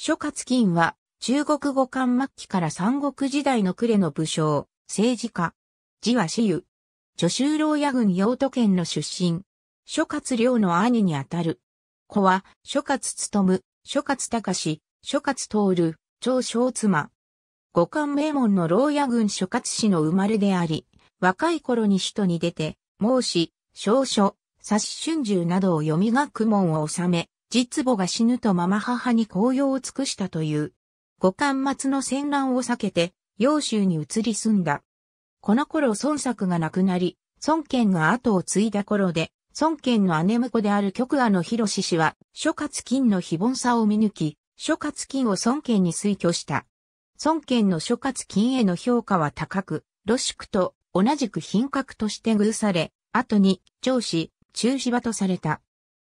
諸葛金は中国語漢末期から三国時代の呉の武将、政治家。字は私有。女州牢屋郡用都県の出身。諸葛亮の兄にあたる。子は諸葛務、諸葛隆、諸葛徹、長小妻。五冠名門の牢屋郡諸葛氏の生まれであり、若い頃に首都に出て、孟子、少書、冊春秋などを読み学問を収め、実母が死ぬとまま母に紅葉を尽くしたという。五巻末の戦乱を避けて、陽州に移り住んだ。この頃孫作が亡くなり、孫権が後を継いだ頃で、孫権の姉婿である極阿の広志氏は、諸葛金の非凡さを見抜き、諸葛金を孫権に推挙した。孫権の諸葛金への評価は高く、露宿と同じく品格として遇され、後に、長子、中芝場とされた。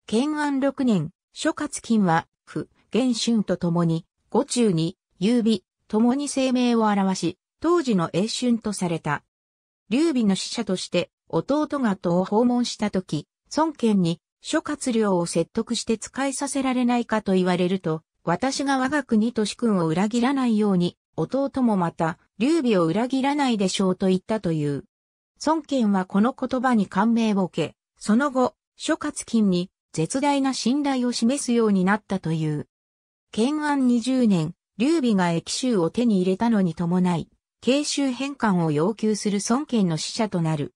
建安六年、諸葛金は、不、元春と共に、五中に、優美、共に生命を表し、当時の英春とされた。劉備の使者として、弟が党を訪問した時、孫権に、諸葛亮を説得して使いさせられないかと言われると、私が我が国と主君を裏切らないように、弟もまた、劉備を裏切らないでしょうと言ったという。孫権はこの言葉に感銘を受け、その後、諸葛金に絶大な信頼を示すようになったという。建安20年、劉備が駅州を手に入れたのに伴い、慶州返還を要求する孫権の使者となる。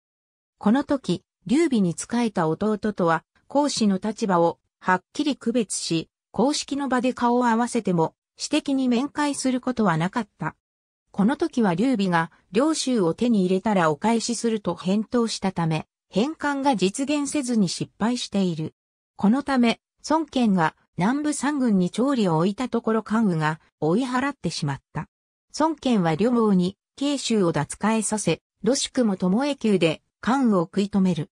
この時、劉備に仕えた弟とは、孔子の立場をはっきり区別し、公式の場で顔を合わせても、私的に面会することはなかった。この時は劉備が、領州を手に入れたらお返しすると返答したため、返還が実現せずに失敗している。このため、孫権が南部三軍に調理を置いたところ関羽が追い払ってしまった。孫権は両方に慶州を脱回させ、ロシクも巴宮で関羽を食い止める。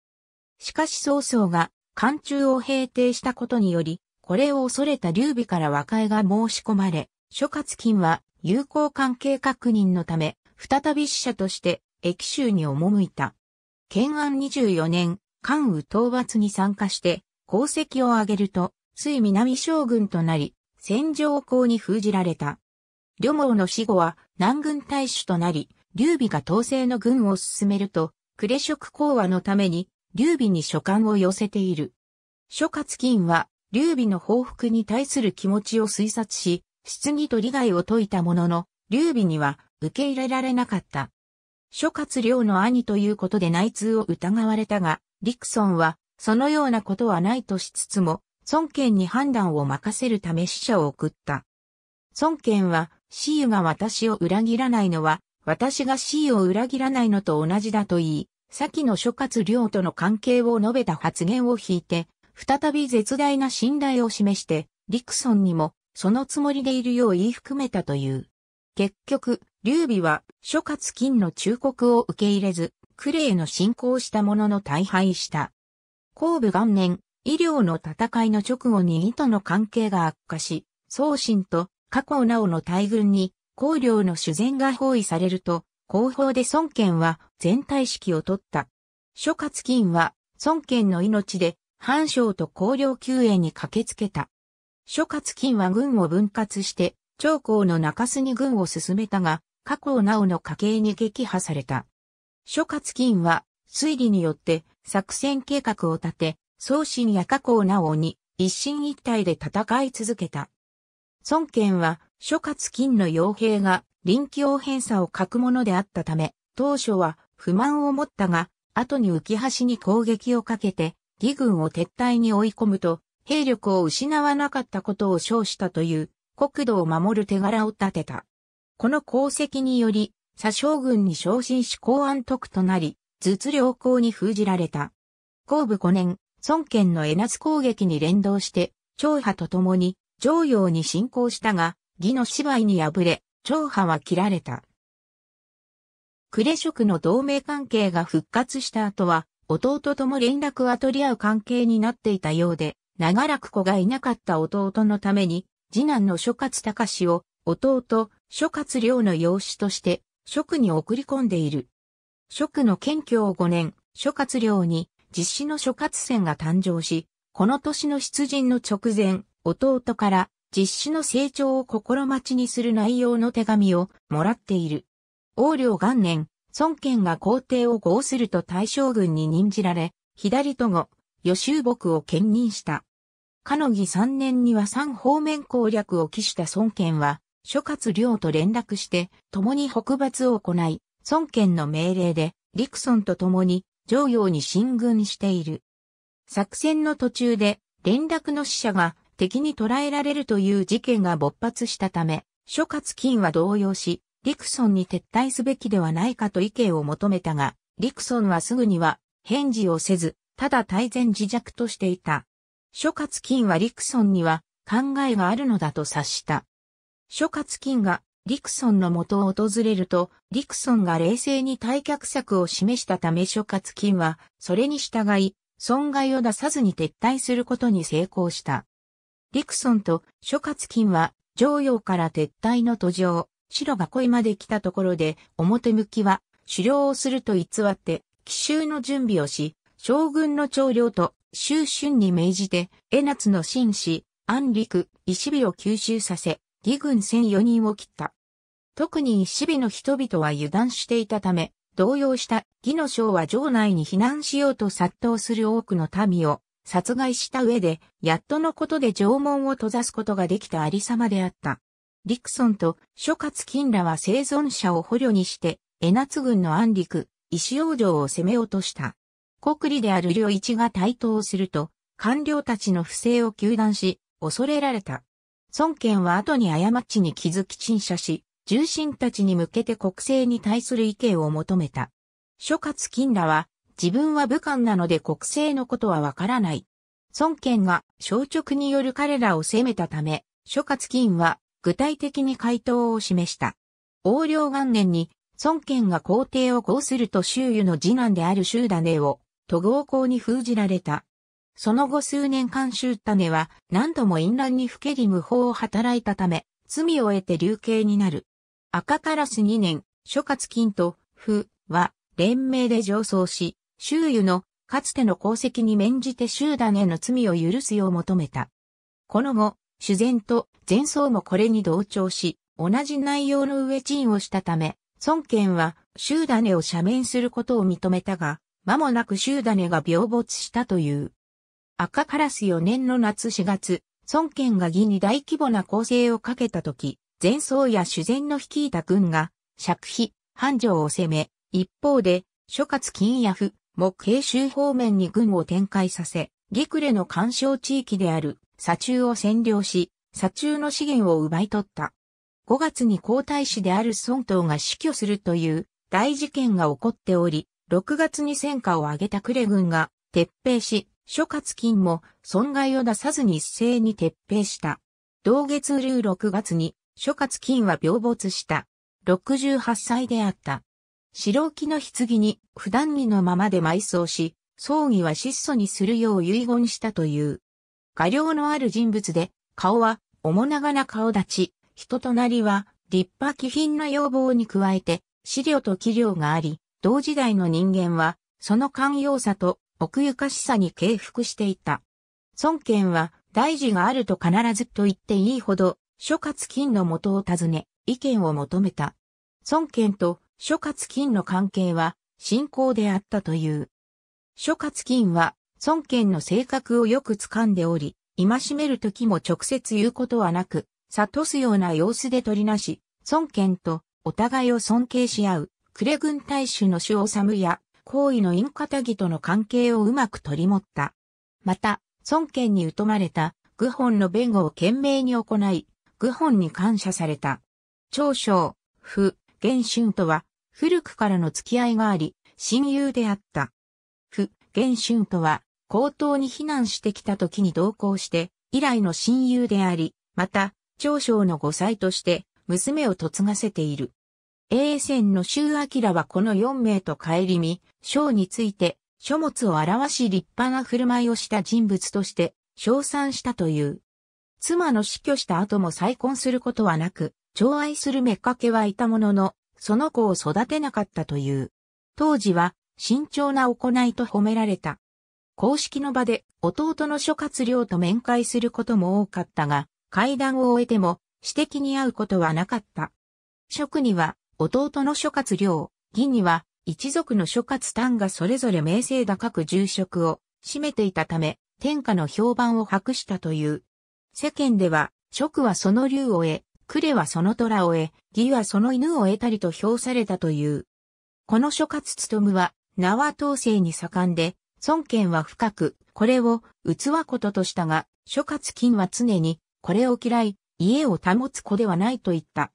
しかし曹操が関中を平定したことにより、これを恐れた劉備から和解が申し込まれ、諸葛金は友好関係確認のため、再び使者として駅州に赴いた。建安24年、関羽討伐に参加して、功績を挙げると、つい南将軍となり、戦場公に封じられた。呂蒙の死後は南軍大使となり、劉備が統制の軍を進めると、呉職講和のために、劉備に書簡を寄せている。諸葛金は、劉備の報復に対する気持ちを推察し、質疑と利害を解いたものの、劉備には受け入れられなかった。諸葛亮の兄ということで内通を疑われたが、リクソンはそのようなことはないとしつつも、孫権に判断を任せるため使者を送った。孫権は、死ゆが私を裏切らないのは、私が死ゆを裏切らないのと同じだと言い、先の諸葛亮との関係を述べた発言を引いて、再び絶大な信頼を示して、リクソンにも、そのつもりでいるよう言い含めたという。結局、劉備は諸葛金の忠告を受け入れず、クレイの進行したものの大敗した。後部元年、医療の戦いの直後に意図の関係が悪化し、宗信と加工直の大軍に、公領の主前が包囲されると、後方で孫権は全体指揮を取った。諸葛金は孫権の命で、藩将と公領救援に駆けつけた。諸葛金は軍を分割して、長江の中洲に軍を進めたが、加工直の家系に撃破された。諸葛金は推理によって作戦計画を立て、宗信や加工なおに一進一退で戦い続けた。孫権は諸葛金の傭兵が臨機応変さを欠くものであったため、当初は不満を持ったが、後に浮橋に攻撃をかけて、義軍を撤退に追い込むと、兵力を失わなかったことを称したという、国土を守る手柄を立てた。この功績により、左将軍に昇進し公安督となり、ず良好に封じられた。後部5年、孫権の江夏攻撃に連動して、長派と共に、上陽に侵攻したが、義の芝居に敗れ、長派は切られた。呉職の同盟関係が復活した後は、弟とも連絡は取り合う関係になっていたようで、長らく子がいなかった弟のために、次男の諸葛隆を、弟、諸葛亮の養子として、職に送り込んでいる。区の県境を5年、諸葛亮に実施の諸葛戦が誕生し、この年の出陣の直前、弟から実施の成長を心待ちにする内容の手紙をもらっている。王領元年、孫権が皇帝を合すると大将軍に任じられ、左と後、予習牧を兼任した。かのぎ3年には三方面攻略を期した孫権は、諸葛亮と連絡して、共に北伐を行い、孫権の命令で、リクソンと共に、常陽に進軍している。作戦の途中で、連絡の使者が敵に捕らえられるという事件が勃発したため、諸葛金は動揺し、リクソンに撤退すべきではないかと意見を求めたが、リクソンはすぐには返事をせず、ただ大前自弱としていた。諸葛金はリクソンには考えがあるのだと察した。諸葛金がリクソンの元を訪れると、リクソンが冷静に退却策を示したため諸葛金は、それに従い、損害を出さずに撤退することに成功した。リクソンと諸葛金は、常用から撤退の途上、白が恋まで来たところで、表向きは、狩猟をすると偽って、奇襲の準備をし、将軍の長領と、周春に命じて、江夏の紳士、安陸、石火を吸収させ、義軍1004人を切った。特に石火の人々は油断していたため、動揺した義の将は城内に避難しようと殺到する多くの民を殺害した上で、やっとのことで城門を閉ざすことができたありさまであった。リクソンと諸葛金らは生存者を捕虜にして、江夏軍の安陸、石王城を攻め落とした。国理である領一が台頭すると、官僚たちの不正を求断し、恐れられた。孫権は後に過ちに気づき陳謝し、重臣たちに向けて国政に対する意見を求めた。諸葛金らは、自分は武漢なので国政のことはわからない。孫権が消直による彼らを責めたため、諸葛金は具体的に回答を示した。横領元年に、孫権が皇帝をこうすると周囲の次男である周種を、都合公に封じられた。その後数年間タ種は何度も淫乱にふけり無法を働いたため、罪を得て流刑になる。赤カラス2年、諸葛金と、不、は、連名で上奏し、周囲のかつての功績に免じて集団への罪を許すよう求めた。この後、主前と前奏もこれに同調し、同じ内容の上陳をしたため、孫権は集団を赦免することを認めたが、間もなく集団が病没したという。赤カラス4年の夏4月、孫権が義に大規模な攻勢をかけた時、前奏や主前の率いた軍が、借費、繁盛を攻め、一方で、諸葛金也府、木兵州方面に軍を展開させ、義クレの干渉地域である、左中を占領し、左中の資源を奪い取った。5月に皇太子である孫東が死去するという大事件が起こっており、6月に戦果を挙げた呉軍が撤兵し、諸葛金も損害を出さずに一斉に撤兵した。同月流6月に諸葛金は病没した。68歳であった。白木の棺に普段着のままで埋葬し、葬儀は質素にするよう遺言したという。画量のある人物で、顔は、面長な顔立ち、人となりは、立派気品な要望に加えて、資料と器量があり、同時代の人間は、その寛容さと奥ゆかしさに敬服していた。孫権は、大事があると必ずと言っていいほど、諸葛金の元を訪ね、意見を求めた。孫権と諸葛金の関係は、信仰であったという。諸葛金は、孫権の性格をよく掴んでおり、戒める時も直接言うことはなく、悟すような様子で取りなし、孫権とお互いを尊敬し合う、呉軍大使の主治や行為のインカタギとの関係をうまく取り持った。また、孫権に疎まれた、愚本の弁護を懸命に行い、愚本に感謝された。長将、不、元春とは、古くからの付き合いがあり、親友であった。不、元春とは、高等に避難してきた時に同行して、以来の親友であり、また、長将の5歳として、娘を嫁がせている。永泉の周明はこの4名と帰り見、章について、書物を表し立派な振る舞いをした人物として、称賛したという。妻の死去した後も再婚することはなく、寵愛する妾はいたものの、その子を育てなかったという。当時は、慎重な行いと褒められた。公式の場で弟の諸葛亮と面会することも多かったが、会談を終えても、私的に会うことはなかった。職には、弟の諸葛亮、義には、一族の諸葛丹がそれぞれ名声高く重職を占めていたため、天下の評判を博したという。世間では、職はその竜を得、呉はその虎を得、義はその犬を得たりと評されたという。この諸葛務は、縄は統制に盛んで、孫権は深く、これを、器こととしたが、諸葛金は常に、これを嫌い、家を保つ子ではないと言った。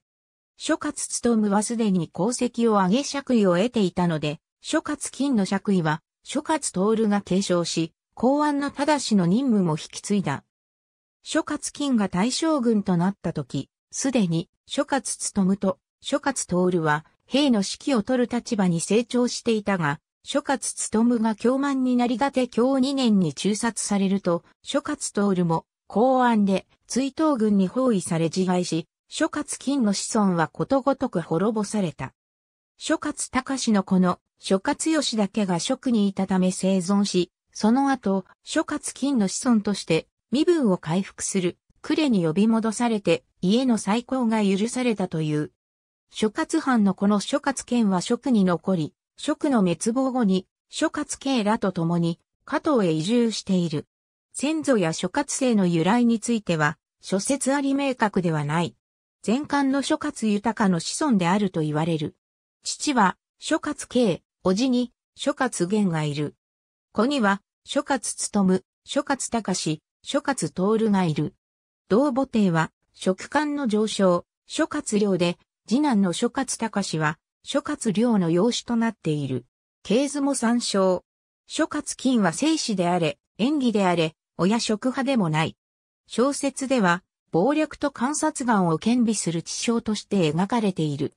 諸葛務はすでに功績を上げ爵位を得ていたので、諸葛金の爵位は、諸葛徹が継承し、公安の正の任務も引き継いだ。諸葛金が大将軍となった時、すでに諸葛務と諸葛徹は兵の指揮を取る立場に成長していたが、諸葛勤が凶慢になりがて日2年に中殺されると、諸葛徹も公安で追悼軍に包囲され自害し、諸葛金の子孫はことごとく滅ぼされた。諸葛隆の子の諸葛義だけが職にいたため生存し、その後、諸葛金の子孫として身分を回復する、呉に呼び戻されて家の再興が許されたという。諸葛藩の子の諸葛剣は職に残り、職の滅亡後に諸葛剣らと共に加藤へ移住している。先祖や諸葛姓の由来については、諸説あり明確ではない。前漢の諸葛豊の子孫であると言われる。父は諸葛慶、叔父に諸葛玄がいる。子には諸葛務、諸葛隆、諸葛徹がいる。同母帝は食官の上昇、諸葛亮で、次男の諸葛隆は諸葛亮の養子となっている。系図も参照。諸葛金は生死であれ、演技であれ、親食派でもない。小説では、暴力と観察眼を兼備する地象として描かれている。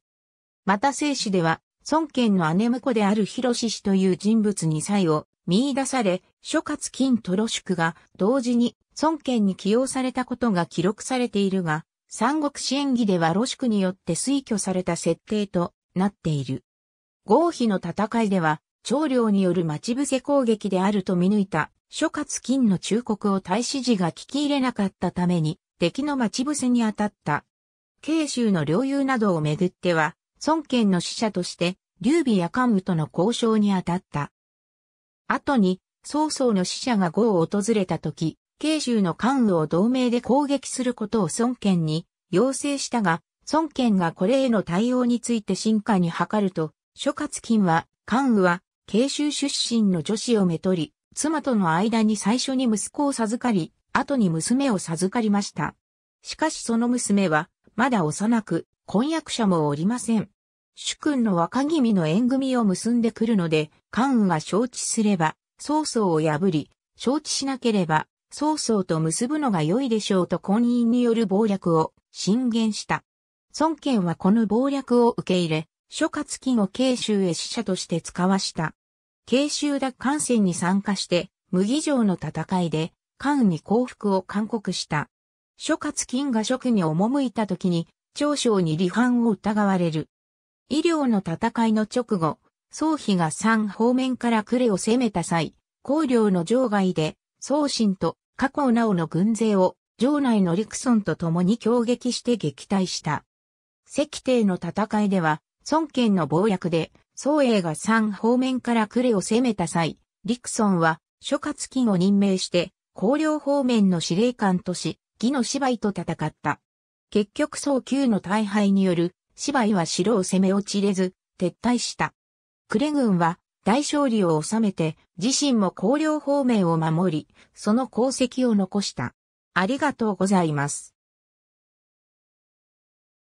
また聖史では、孫権の姉婿である広氏という人物に才を見出され、諸葛金とロ宿が同時に孫権に起用されたことが記録されているが、三国志演義ではロ宿によって推挙された設定となっている。合否の戦いでは、長領による待ち伏せ攻撃であると見抜いた諸葛金の忠告を大使時が聞き入れなかったために、敵の待ち伏せに当たった。慶州の領有などをめぐっては、孫権の使者として、劉備や関羽との交渉に当たった。後に、曹操の使者が呉を訪れた時、慶州の関羽を同盟で攻撃することを孫権に要請したが、孫権がこれへの対応について進化に図ると、諸葛金は、関羽は、慶州出身の女子をめとり、妻との間に最初に息子を授かり、後に娘を授かりました。しかしその娘は、まだ幼く、婚約者もおりません。主君の若君の縁組を結んでくるので、関羽が承知すれば、曹操を破り、承知しなければ、曹操と結ぶのが良いでしょうと婚姻による謀略を進言した。孫権はこの謀略を受け入れ、諸葛金を慶州へ使者として使わした。慶州奪還戦に参加して、麦城の戦いで、関に降伏を勧告した。諸葛金が職に赴いた時に、長将に離反を疑われる。医療の戦いの直後、宗妃が三方面から呉を攻めた際、公領の城外で、宗信と加工直の軍勢を、城内の陸村と共に攻撃して撃退した。石帝の戦いでは、孫権の暴虐で、宋英が三方面から呉を攻めた際、陸村は諸葛金を任命して、高陵方面の司令官とし、義の芝居と戦った。結局早急の大敗による、芝居は城を攻め落ちれず、撤退した。呉軍は大勝利を収めて、自身も高陵方面を守り、その功績を残した。ありがとうございます。